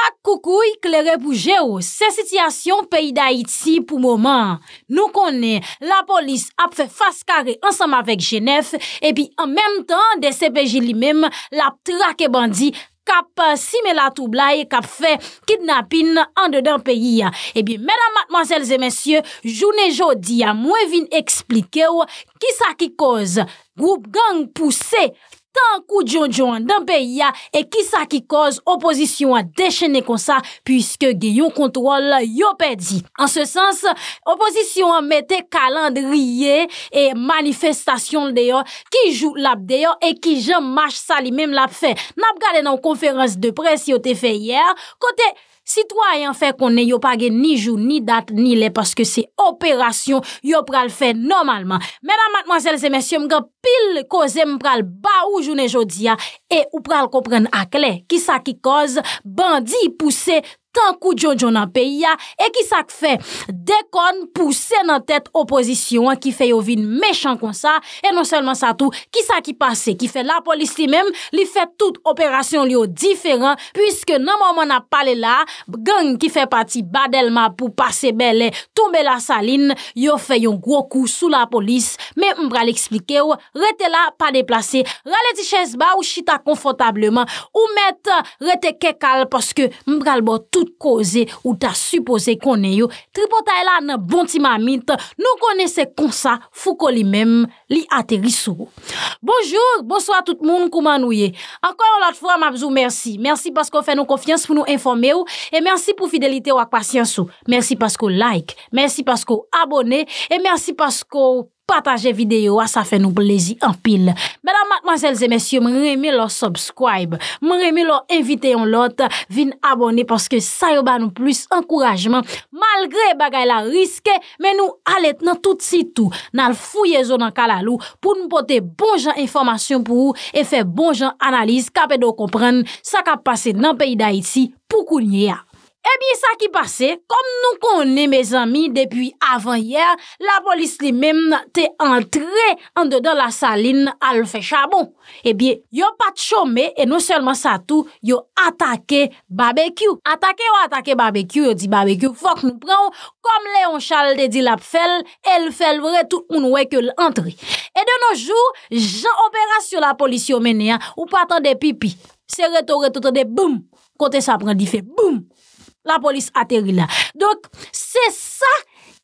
Tak koukou yik lere pou jè ou, se sityasyon peyi da iti pou mouman. Nou konen, la polis ap fe faskare ansam avek jenef, epi an menm tan de se peji li mem, la trake bandi kap euh, sime la toublai kap fe kidnapin an dedan peyi ya. Epi eh menan matmanselze mensyo, jounen jodi ya mwen vin eksplike ou, ki sa ki koz, goup gang pou se faskare. Tan kou djon djon dan pe ya, e ki sa ki koz, opozisyon a dechene kon sa, pwiske geyon kontrol yo pe di. An se sens, opozisyon a mette kalandriye e manifestasyon deyo, ki jou lap deyo, e ki jen mach sa li mem lap fe. Nap gade nan konferans de pres yo te fe yer, kote... Citoyen fè konen yo page ni jou, ni dat, ni le paske se operasyon yo pral fè normalman. Mèdam, matmwazèl, zèmèsyon, mga pil kozem pral ba oujounen jodia e ou pral kompren akle. Kisa ki koz, bandi pousse tan kou diyon diyon nan peyi ya e ki sak fe dekon pou se nan tet opozisyon ki fe yo vin mechan kon sa e non selman sa tou, ki sak ki pase ki fe la polis li mem, li fe tout operasyon li yo diferan puisque nan mouman ap pale la gang ki fe pati badelman pou pase be le, tombe la salin yo fe yon gro kou sou la polis me mbra li eksplike yo, rete la pa deplase, rale di ches ba ou chita konfotableman, ou met rete kekal, poske mbral bo tout tout koze ou ta suppose konen yo, tripotay la nan bonti mamint, nou konese konsa, fukou li men, li aterisou. Bonjour, bonsoit tout moun, koumanouye. Ankon yon lat fwa, mabzou, mersi. Mersi paskou fè nou konfians pou nou informe ou, e mersi pou fidelite ou ak pasyans ou. Mersi paskou like, mersi paskou abone, e mersi paskou... pataje videyo wa ah, sa fe nou plezi an pil. Benan matmazelze mesyo, mreme lor subscribe, mreme lor invite yon lot, vin abone paske sa yo ba nou plus an kourajman, malgre bagay la riske, men nou alet nan tout si tou, nan fouye zo nan kalalou, pou nou pote bon jan informasyon pou ou, e fe bon jan analiz, kape do kompren, sa ka pase nan peyi da iti, pou kounye ya. E eh bie sa ki pase, kom nou konen me zami depi avan yer, la polis li men te entre an dedan la saline al fechabon. E eh bie, yo pat chome, e nou selman sa tou, yo atake barbekyou. Atake ou atake barbekyou, yo di barbekyou, fok nou pran ou, kom Leon Charles de Dilap fel, el fel vre tout moun wè ke l'entre. E de nou jou, jan operasyon la polis yo menen, ou patan de pipi, se reto reto de boum, kote sa prendi fe boum. La polis ateri la. Dok, se sa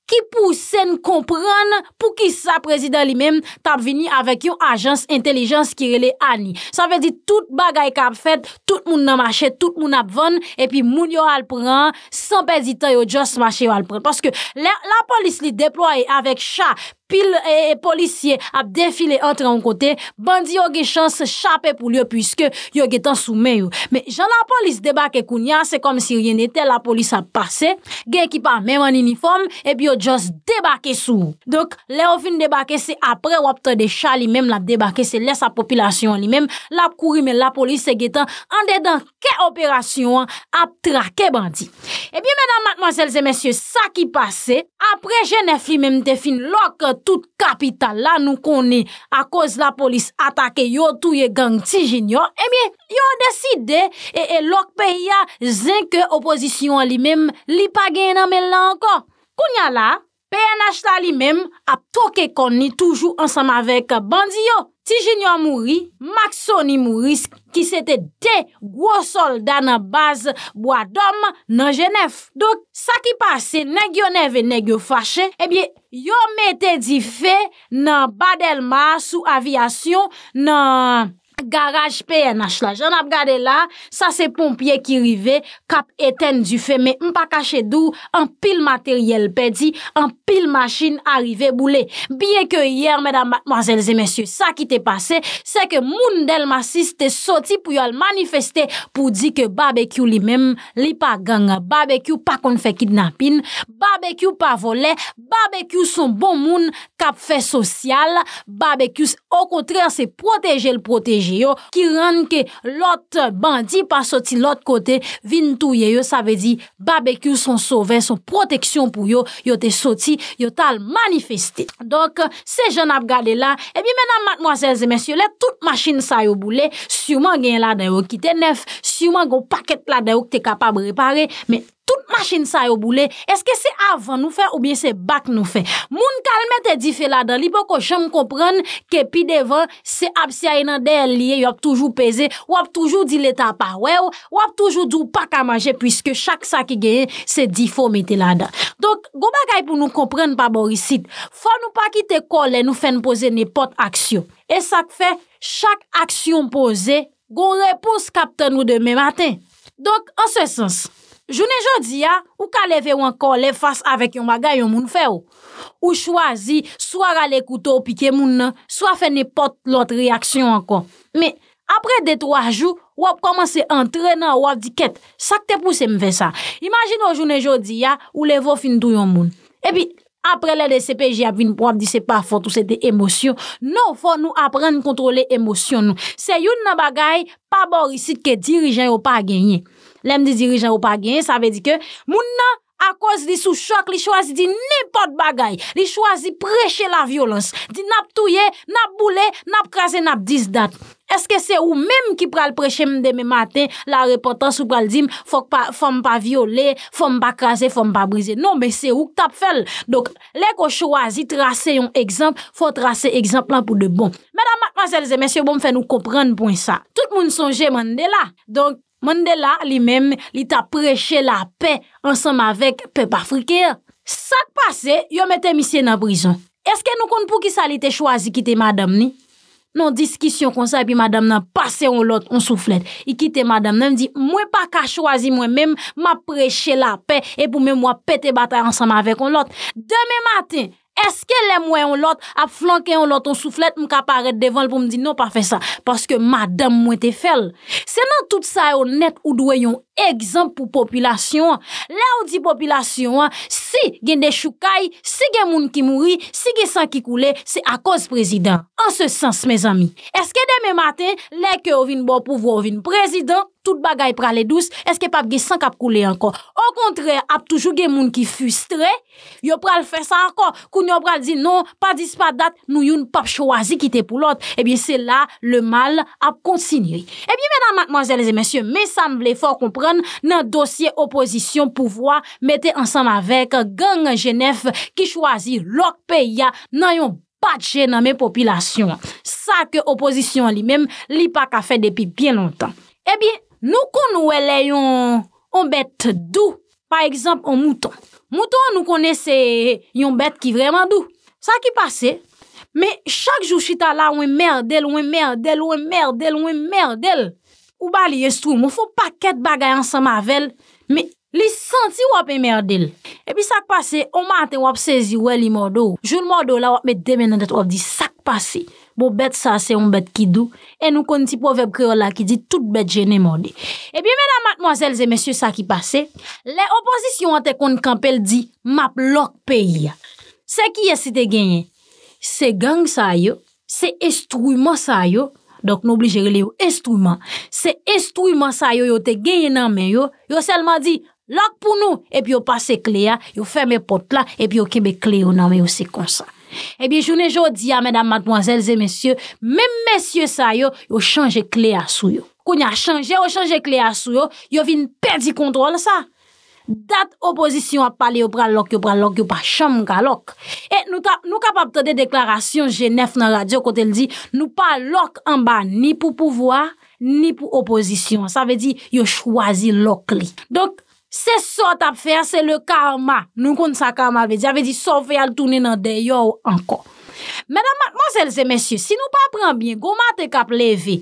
ki pou sen kompran pou ki sa prezident li men tab vini avèk yon ajans intelijans ki rele ani. Sa vè di tout bagay kab fèd, tout moun nan machè, tout moun nan bvan, epi moun yo al pran, sanpe di to yo jos machè yo al pran. Paske la polis li deploye avèk cha. pil e policye ap defile entre an kote, bandi yo ge chan se chapè pou liyo, pwiske yo ge tan soumen yo. Men, jan la polis debake kounya, se kom si rien etè, la polis ap pase, gen ki pa mèm an uniform, e bi yo just debake sou. Dok, le yo fin debake se apre wap tè de chan li mèm, la debake se lè sa popilasyon li mèm, la kouri men la polis se ge tan, an de dan ke operasyon an, ap tra ke bandi. E bi menan matmozèl zè mèsyè, sa ki pase, apre jenèf li mèm te fin lokè tout kapital la nou koni a koz la polis atake yo touye gang tijin yo, emye yo deside e, e lok pe ya zinke opozisyon li mem li pa genan men la anko. Kounya la, pe ya nashla li mem ap toke koni toujou ansam avek bandi yo. Ti jinyon mouri, maksoni mouri ki sete de gwo soldan an baz wadom nan jenef. Dok, sa ki pase, negyo neve, negyo fache, ebye, yo mette di fe nan badelma sou avyasyon nan... Garaj PNH la, jan ap gade la, sa se pompye ki rive, kap eten du fe, me mpa kache dou, an pil materyel pe di, an pil masin a rive boule. Bien ke yere, medan mademoiselles et messieurs, sa ki te pase, se ke moun del masis te soti pou yo al manifeste, pou di ke barbecue li mem, li pa ganga, barbecue pa kon fe kidnapin, barbecue pa vole, barbecue son bon moun, Kapfe sosyal, barbekus, okotrer se proteje l proteje yo, ki rende ke lot bandi pa soti lot kote, vintouye yo, sa ve di, barbekus son sove, son proteksyon pou yo, yo te soti, yo tal manifeste. Dok, se jen ap gade la, e eh bi menan matmoasez e mensyole, tout machine sa yo boule, si ouman gen la deyo ki te nef, si ouman gen paket la deyo ki te kapab repare, men, tout machin sa yo boule, eske se avan nou fe ou bien se bak nou fe. Moun kalme te di fe lada, li pou ko chanm kompran ke pi devan, se ap si a yon an der liye, yo ap toujou peze, yo ap toujou di leta pa wew, yo ap toujou d'ou pak a maje, pwiske chak sa ki geye se di fo meti lada. Donk, go bagay pou nou kompran pa borisit, fa nou pa kite kol, nou fen pose nepot aksyon. E sak fe, chak aksyon pose, gon repons kapte nou deme maten. Donk, an se sens, Jounen jodi ya, ou ka leve ou anko leve fas avèk yon bagay yon moun fè ou. Ou chwazi, swa rale koutou pi ke moun nan, swa fè ne pot lot reaksyon anko. Me, apre de troajou, wap komanse antrenan wap di ket, sak te pousse mwen fè sa. Imagin ou jounen jodi ya, ou leve ou fin tou yon moun. E pi, apre le de CPJ avin pou wap di se pa fò tout se de emosyon, nou fò nou apren kontrole emosyon nou. Se yon nan bagay, pa bò risit ke dirijen yo pa genye. lem di dirijan ou pa gen, sa ve di ke, moun nan, a koz di sou chok, li chwazi di nipot bagay, li chwazi preche la violons, di nap touye, nap boule, nap krasen, nap disdat. Eske se ou menm ki pral preche mdeme maten, la repotans ou pral dim, fok pa fom pa viole, fom pa krasen, fom pa brize. Non, men se ou tap fel. Dok, lek ou chwazi trase yon ekzamp, fok trase ekzamp lan pou de bon. Menan, matman selze, mensyo bon fè nou kompran pou yon sa. Tout moun son jem an de Mwen de la, li men, li ta preche la pe ansanm avek pe pa frike. Sak pase, yo mette misye nan brison. Eske nou kon pou ki sa li te chwazi kite madam ni? Non diskisyon kon sa, epi madam nan pase on lot, on souflet. I kite madam nan, mi di, mwen pa ka chwazi mwen men, ma preche la pe, epi mwen mwen pete batay ansanm avek on lot. Deme matin, eske le mwen on lot, ap flanke on lot, on souflet, mwen ka paret devan pou mdi, non pa fe sa, paske madam mwen te fel. E, Se nan tout sa ou net ou dweyon egzamp pou populasyon, la ou di populasyon, si gen de choukai, si gen moun ki mouri, si gen san ki koule, se akos prezident. An se sens, me zami. Eske deme maten, leke ou vin bo pou vou vin prezident. tout bagay prale dous, eske pap ge san kap koule anko. O kontre, ap toujou gen moun ki fustre, yo prale fe sa anko, koun yo prale di, non, pa dispa dat, nou yon pap chwazi kite pou lot. Ebi, se la, le mal ap kontsini. Ebi, eh mena manjeles e mensyon, me san vle fò kompran nan dosye oposisyon pou vwa mette ansan avek gen gen jenef ki chwazi lok pe ya nan yon bache nan men popilasyon. Sa ke oposisyon li men, li pa ka fe depi bien lontan. Eh Ebi, Nou kon nou wè lè yon bèt dou, pa ekzamp, yon mouton. Mouton nou konè se yon bèt ki vreman dou. Sa ki pase, me chak jou chita la wè mèrdèl, wè mèrdèl, wè mèrdèl, wè mèrdèl. Ou bali yestou, mou fò paket bagay ansan mavel, me li santi wè pè e mèrdèl. E pi sa ki pase, o maten wè ap sezi wè li mordou. Joun mordou la wè ap me demen an det wè ap di sa. pase, bo bet sa se on bet ki dou, e nou kon ti po veb kreola ki di tout bet jene morde. E pi mena matmoazelze, mesye sa ki pase, le oposisyon an te kon kampel di map lok peyi ya. Se ki yesi te genye? Se gang sa yo, se estouyman sa yo, dok nou obligere le yo estouyman, se estouyman sa yo yo te genye nan men yo, yo selman di, lok pou nou, e pi yo pase kle ya, yo ferme pot la, e pi yo kebe kle yo nan men yo se konsa. E eh bi jounen jo di a mèdam madmouazèl zè mèsyè, mèm mèsyè sa yo, yo chanje kle a sou yo. Koun ya chanje, yo chanje kle a sou yo, yo vin perdi kontrol sa. Dat opozisyon ap pale yo pralok, yo pralok, yo pa chanm galok. E eh, nou kap ap te de deklarasyon jenef nan radio kote l di, nou pa lok anba ni pou pouvoa, ni pou opozisyon. Sa ve di yo chwazi lok li. Donk. Se sot ap fè, se le karma. Nou kon sa karma vè di. A vè di, so fè al toune nan dey yo anko. Mèdam, mòzèl zè, mèsyè, si nou pa pran bie, goma te kap leve,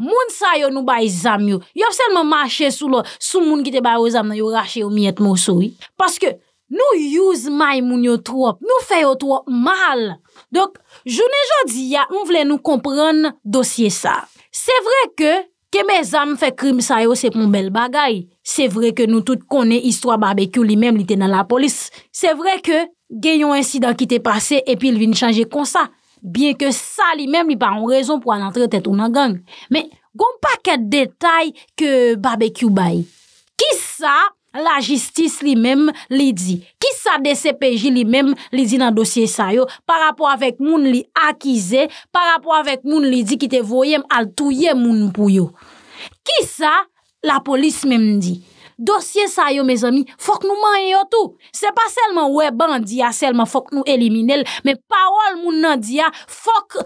moun sa yo nou bay zam yo, yo fèl mè mò mâche sou lò, sou moun ki te bay yo zam nan yo rache yo mièt mò sou. Paske nou youz may moun yo tròp, nou fè yo tròp mal. Dok, jounen jò di ya, nou vle nou komprèn dosye sa. Se vre ke... Ke me zam fè krim sa yo se pou mbel bagay. Se vre ke nou tout konen istwa barbekyou li menm li te nan la polis. Se vre ke genyon insidan ki te pase epi li vin chanje kon sa. Bien ke sa li menm li pa an rezon pou an antre te tou nan gang. Men, goun pa ket detay ke barbekyou bay. Ki sa? La jistis li men li di. Ki sa de sepeji li men li di nan dosye sa yo? Par apwa vek moun li akize, par apwa vek moun li di ki te voyem al tuye moun pou yo. Ki sa la polis men di? Dosye sa yo, me zomi, fok nou manye yo tou. Se pa selman we bandiya, selman fok nou elimine l, men parol moun nan diya, fok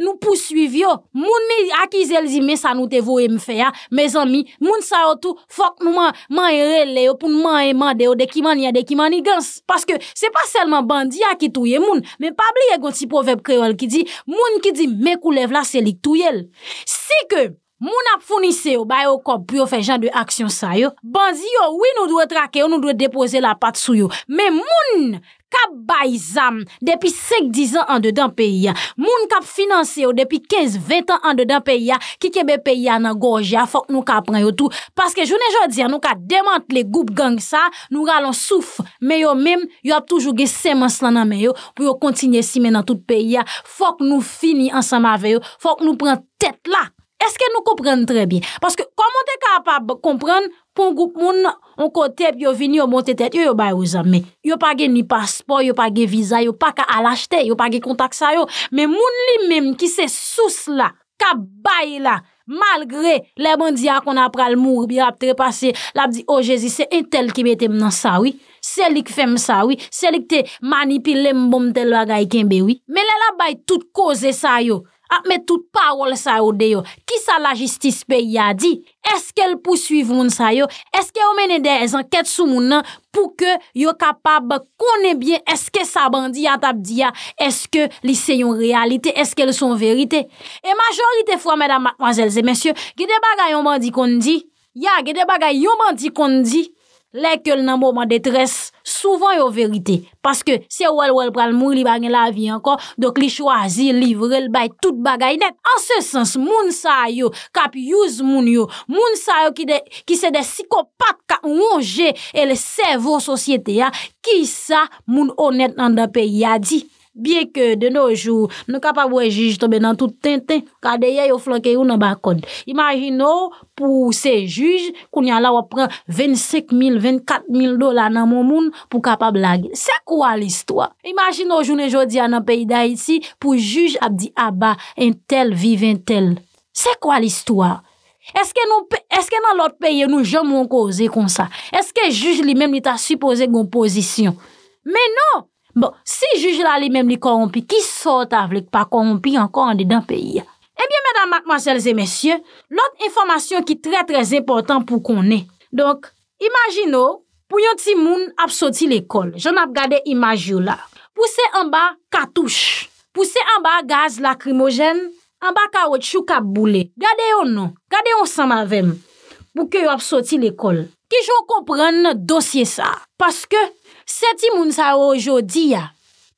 nou pousuiv yo. Moun ni akizel zi men sanoutevo e mfe ya, me zomi, moun sa yo tou, fok nou manye rele yo, pou nou manye mande yo dekimani ya dekimani gans. Paske se pa selman bandiya ki touye moun, men pabli ye gonsi poveb kreol ki di, moun ki di, me koulev la selik touye l. Si ke... Moun ap founise yo, ba yo kop, pi yo fe jan de aksyon sa yo. Banzi yo, oui nou dwe trake yo, nou dwe depose la pat sou yo. Men moun kap bayzam, depi sek dizan an de dan peyi ya. Moun kap finanse yo, depi kez ventan an de dan peyi ya. Ki kebe peyi ya nan gorja, fok nou kap pran yo tou. Paske jounen jodi ya, nou ka demante le goup gang sa, nou ralon souf. Men yo men, yo ap toujou ge seman slan nan men yo, pou yo kontinye si men nan tout peyi ya. Fok nou fini ansan ma veyo, fok nou pran tet la. Eske nou komprenn trebi? Paske komon te kapab komprenn pon goup moun an koteb yo vini yo monte tet, yo yo bay ouza me. Yo page ni paspo, yo page viza, yo paka alashte, yo page kontak sa yo. Men moun li menm ki se souse la, ka bay la, malgre leman diya kon apra lmour bi ap trepase, lap di, o oh, Jezi, se entel ki bete mnan sa wii, selik fem sa wii, selik te manipile mbom tel waga iken be wii. Men lela bay tout koze sa yo, apme ah, tout parol sa yo deyo, ki sa la jistispe ya di, eske l pou suiv moun sa yo, eske o menede e zan ket sou moun nan, pou ke yo kapab kone bien, eske sa bandi atap diya, eske li se yon realite, eske l son verite. E majorite fwa, mèdam, mwazelze, mèsyo, gede bagay yon bandi kon di, ya, gede bagay yon bandi kon di, lè ke l nan mou mwen detres, Souvan yo verite, paske se wèl wèl pral moun li bagen la vi ankon, dok li chwazi li vrel bay tout bagay net. An se sens, moun sa yo kap yuz moun yo, moun sa yo ki se de psikopat ka moun je el sevo sosyete ya, ki sa moun onet nan da pe yadi. Biye ke de noujou, nou kapab wè juj tobe nan tout ten-ten, ka deye yo flanke yo nan bakon. Imagin nou, pou se juj, koun ya la wap pren 25.000, 24.000 dola nan moun moun pou kapab lag. Se kwa l'istwa? Imagin nou, jounen jodi an nan peyi da iti, pou juj ap di aba, ah en tel vive en tel. Se kwa l'istwa? Eske nan lot peye nou jom wankoze kon sa? Eske juj li menm li ta supose goun pozisyon? Men nou! Bon, si juj la li menm li korompi, ki sot avlik pa korompi anko an de dan peyi? Ebyen, eh mèdame, mwazèlze, mèsyè, lòt informasyon ki trè trè zè important pou konè. Donk, imagino, pou yon ti moun ap soti l'ekol. Joun ap gade imaj yo la. Pouse an ba katouche. Pouse an ba gaz lakrimogen. An ba karotchou kap boule. Gade yon nou. Gade yon san mavem. Pou ke yon ap soti l'ekol. Ki joun kompren dosye sa. Paske... Seti moun sa yo jodi ya,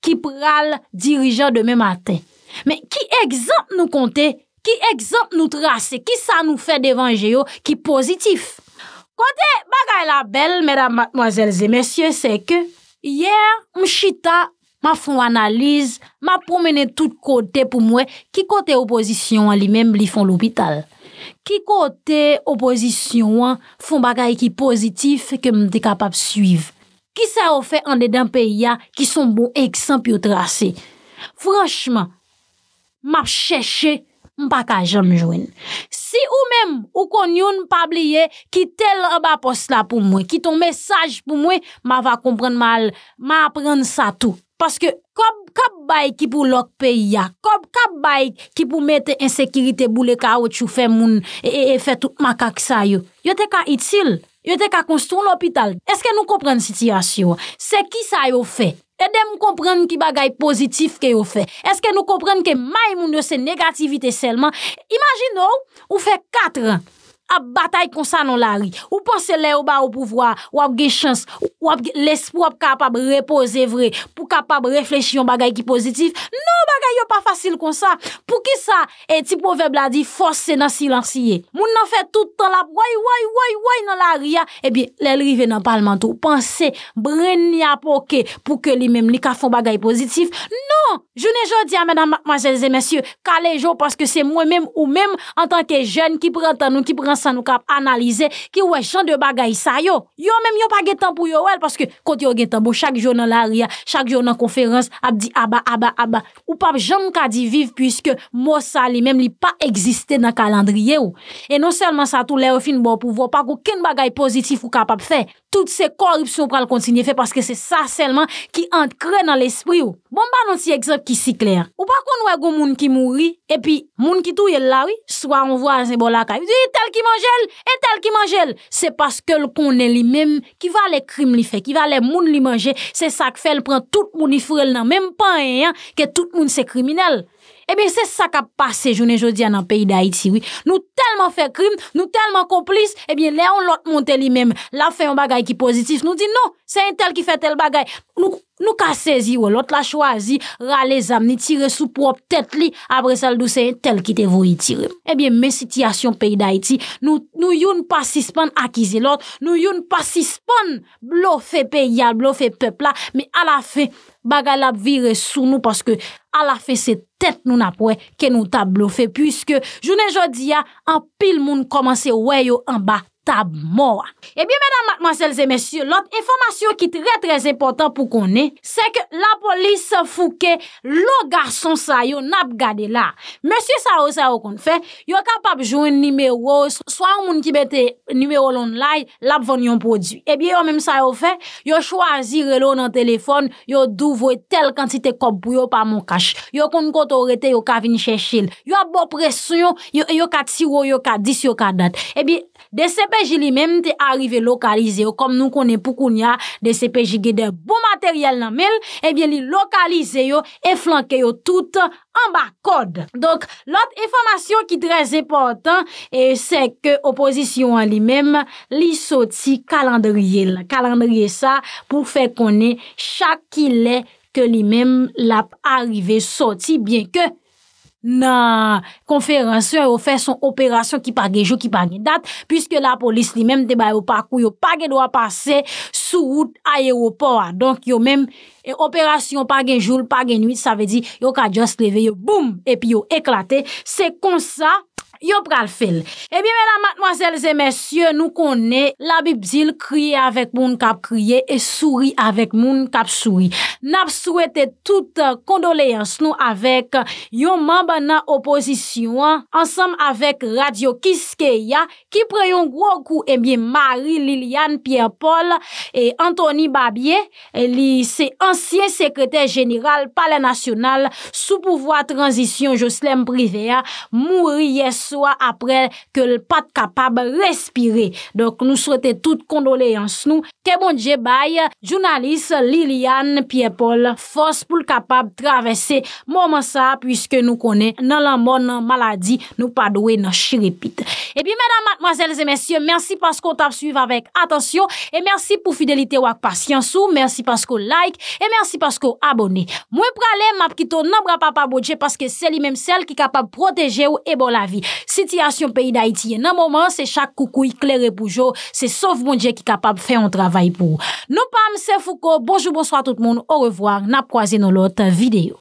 ki pral dirijan deme maten. Men, ki egzant nou konte, ki egzant nou trase, ki sa nou fe devanje yo, ki pozitif. Konte, bagay la bel, mèdame, mwazèlze, mèsyè, se ke, yè, mchita, ma foun analiz, ma pou mènen tout kote pou mwen, ki kote opozisyon an li mèm li fon l'opital. Ki kote opozisyon an foun bagay ki pozitif ke mde kapap suiv. Ki sa ou fe ande dan peyi ya ki son bo ek san pyo trase? Franschman, map cheshe mpa ka jam jwen. Si ou menm ou kon yon pabliye ki tel oba pos la pou mwen, ki ton mesaj pou mwen, ma va kompren mal, ma apren sa tou. Paske, kob kabay ki pou lok peyi ya, kob kabay ki pou mette ensekirite bou le ka ou chou fe moun e, e, e fe tout makak sa yo. Yo te ka itil? yo te ka konstrou l'opital. Eske nou kompren si tirasyon? Se ki sa yo fe? E dem kompren ki bagay pozitif ke yo fe? Eske nou kompren ke mai moun yo se negativite selman? Imagine ou, ou fe katre, ap batay konsanon la ri. Ou ponse le ou ba ou pouvoa, ou ap ge chans, ou ap l'espo ap kapab repose vre, pou kapab reflesyon bagay ki pozitif. Nou, pa fasil kon sa, pou ki sa e ti poveb la di fose nan silansiye moun nan fe toutan la woy woy woy woy nan la ria e eh bi lèl rive nan parlmantou, panse bren ni apoke pou ke li menm li ka fon bagay pozitif, non jounen joun di a menan majelize monsye, kale joun paske se mwen menm ou menm an tanke joun ki pren tan nou ki pren san nou kap analize, ki wè chan de bagay sa yo, yo menm yo pa getan pou yo wèl, paske kont yo getan pou chak joun nan la ria, chak joun nan konferans ap di aba aba aba, ou pap joun kadi vive pwiske mosa li mem li pa eksiste nan kalandriye ou e non selman sa tou le ou fin bo pou vo pa kou ken bagay pozitif ou kapap fe tout se korupsyon pral kontinye fe paske se sa selman ki ant kre nan l'espri ou bon ba nan si eksept ki si kler ou pa kon we go moun ki mouri e pi moun ki tou yel lawi swa anvo a zin bolak a yu di tel ki manjel e tel ki manjel se paske l konen li mem ki va le krim li fe ki va le moun li manje se sa kfe l pran tout moun i furel nan menm pa Ebyen eh se sa ka pase jounen jodi anan peyi da iti Nou telman fe krim, nou telman komplis Ebyen leyon lot monte li mem, la fe yon bagay ki pozitif Nou di nou, se yon tel ki fe tel bagay Nou kasezi ou lot la chwazi, rale zam ni tire sou prop tet li Abre sal do se yon tel ki te vou itire Ebyen men sitiyasyon peyi da iti Nou yon pasispan akize lot, nou yon pasispan Blo fe peyal, blo fe pepla, mi ala fe Bagalap vire sou nou paske ala fe se tet nou napwe ke nou tablo fe. Piske jounen jodi ya an pil moun komanse weyo an ba. tab mò. Ebi, eh mèdam, mòsel zè, mèsyè, lot, informasyon ki trè trè zè important pou konè, se ke la polis fouke, lo garson sa yo nab gade la. Mèsyè sa yo, sa yo kon fè, yo kapap joun nimerò, swan moun ki bete nimerò lon lay, lab vònyon pòdjou. Ebi, eh yo mèm sa yo fè, yo chwazir lò nan telefon, yo douvwe tel kantite kop pou yo pa mò kash. Yo kon kont ou rete, yo ka vin chèchil. Yo bò presyon, yo ka tirò, yo ka dis, yo ka dat. Ebi, eh de sebe Cpj li menm te arrive lokalize yo, kom nou konen poukoun ya de cpj ge de bon materyal nan mel, ebyen eh li lokalize yo, e flanke yo tout an ba kode. Donk, lote informasyon ki trez eportan, e eh, se ke opozisyon an li menm, li soti kalandriye la. Kalandriye sa pou fe konen chak ki le ke li menm lap arrive soti, bien ke... nan konferansyon ou fè son operasyon ki pa genjou, ki pa genjou dat, pwiske la polis li menm deba yo pa kou yo pa genjou a pase sou wout a eropor. Donk yo menm e operasyon pa genjou, pa genjou, sa ve di yo ka just leve yo, boum, epi yo eklate, se kon sa... Yon pral fel. Ebyen, mèdame, mèdame, mèdame, mèdame, nou konè la bibzil kriye avèk moun kap kriye e souri avèk moun kap souri. Nap souwete tout kondoleans nou avèk yon mèmbe nan oposisyon ansèm avèk radio Kiskeya ki preyon grokou ebyen eh Marie Liliane Pierre-Paul e Anthony Babier eh, li se ansyen sekretè geniral pale nasyonal sou pouvoi transisyon Joslem Privéa Mourie S. apre ke l pat kapab respire. Dok nou sote tout kondole yans nou. Ke moun dje bay, jounalist Liliane Piepol fos pou l kapab travesse moun monsa pwiske nou konen nan lan moun maladi nou padwe nan chirepit. E pi mèdame, mwazèles e mèsyon, mènsi paskou tap suiv avèk. Atensyon e mènsi pou fidelite wak paskansou, mènsi paskou like, e mènsi paskou abone. Mwen pralè, mapkito nan bra pa pa bodje paske seli mèm sel ki kapab proteje ou e bon la vi. Siti asyon peyi da iti, nan mouman se chak koukou, kler repoujou, se sov mounje ki kapab fey an travay pou. Nou pam, se fouko, bonjou, bonsoit tout moun, orevoar, nap wazen nou lot videyo.